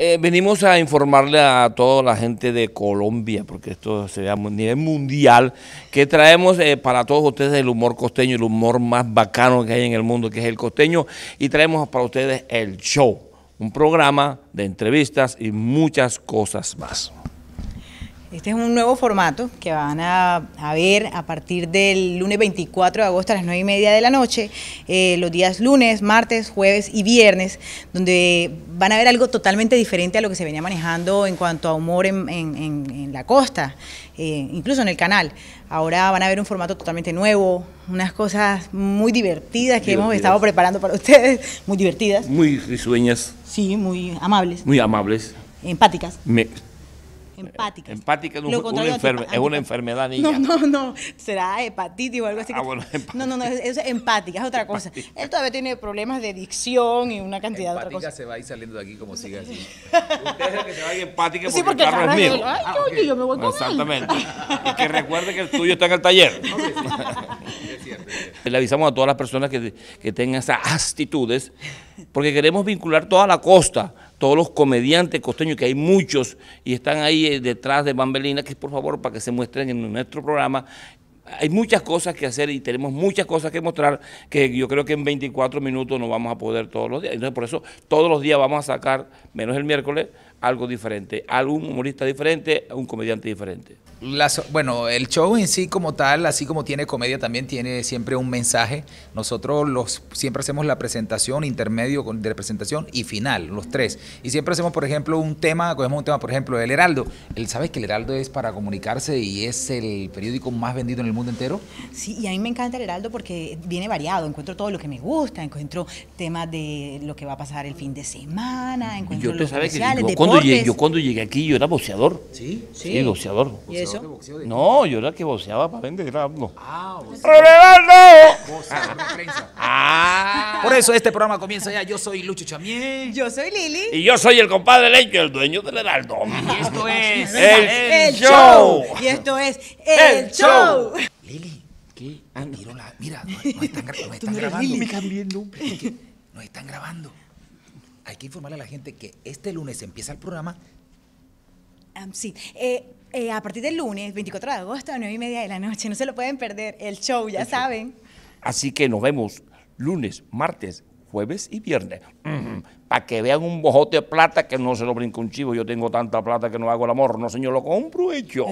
Eh, venimos a informarle a toda la gente de Colombia, porque esto se ve a nivel mundial, que traemos eh, para todos ustedes el humor costeño, el humor más bacano que hay en el mundo, que es el costeño, y traemos para ustedes el show, un programa de entrevistas y muchas cosas más. Este es un nuevo formato que van a, ver a partir del lunes 24 de agosto a las 9 y media de la noche, eh, los días lunes, martes, jueves y viernes, donde van a ver algo totalmente diferente a lo que se venía manejando en cuanto a humor en, la costa, eh, incluso en el canal. Ahora van a ver un formato totalmente nuevo, unas cosas muy divertidas que hemos estado preparando para ustedes, muy divertidas. Muy risueñas. Sí, muy amables. Muy amables. Empáticas. Empática. Empática no, es una enfermedad niña. No, no, no. Será hepatitis o algo así. Ah, bueno, bueno, no, no, no. Es, empática, es otra cosa. Él todavía tiene problemas de dicción y una cantidad de otras cosas. se va a ir saliendo de aquí como sigue así. Usted es el que se va a ir empática porque, sí, porque Ay, ah, yo, yo, me voy con Exactamente. Y que recuerde que el tuyo está en el taller. Le avisamos a todas las personas que, tengan esas actitudes, porque queremos vincular toda la costa, todos los comediantes costeños, que hay muchos, y están ahí eh, detrás de Bambelina, que por favor, para que se muestren en nuestro programa, hay muchas cosas que hacer y tenemos muchas cosas que mostrar que yo creo que en 24 minutos no vamos a poder todos los días. Entonces, por eso todos los días vamos a sacar, menos el miércoles, algo diferente, algún humorista diferente, un comediante diferente bueno, el show en sí como tal, así como tiene comedia, también tiene siempre un mensaje. Nosotros los, siempre hacemos la presentación, intermedio de presentación y final, los tres. Y siempre hacemos, por ejemplo, un tema, cogemos un tema, por ejemplo, el Heraldo. ¿Él sabes que el Heraldo es para comunicarse y es el periódico más vendido en el mundo entero? Sí, y a mí me encanta el Heraldo porque viene variado. Encuentro todo lo que me gusta, encuentro temas de lo que va a pasar el fin de semana, encuentro yo, los sabes que cuando llegué, yo cuando llegué aquí yo era boxeador. Sí, sí. sí boxeador no, yo era que boxeaba para vender algo. Ah, ah, ah, Por eso este programa comienza ya. Yo soy Lucho Chamiel. Yo soy Lili. Y yo soy el compadre Lecho, el dueño del Heraldo. Y esto es. el, show. Y esto es. El, show. Lili, ¿qué? Ah, mira, nos, están, nos están grabando. Me nombre. Nos están grabando. Hay que informarle a la gente que este lunes empieza el programa Ah, sí. Eh, eh, a partir del lunes, 24 de agosto, a 9 y media de la noche. No se lo pueden perder. El show, ya saben. Así que nos vemos lunes, martes, jueves y viernes. Para que vean un bojote de plata que no se lo brinca un chivo. Yo tengo tanta plata que no hago el amor. No, señor, lo compro hecho.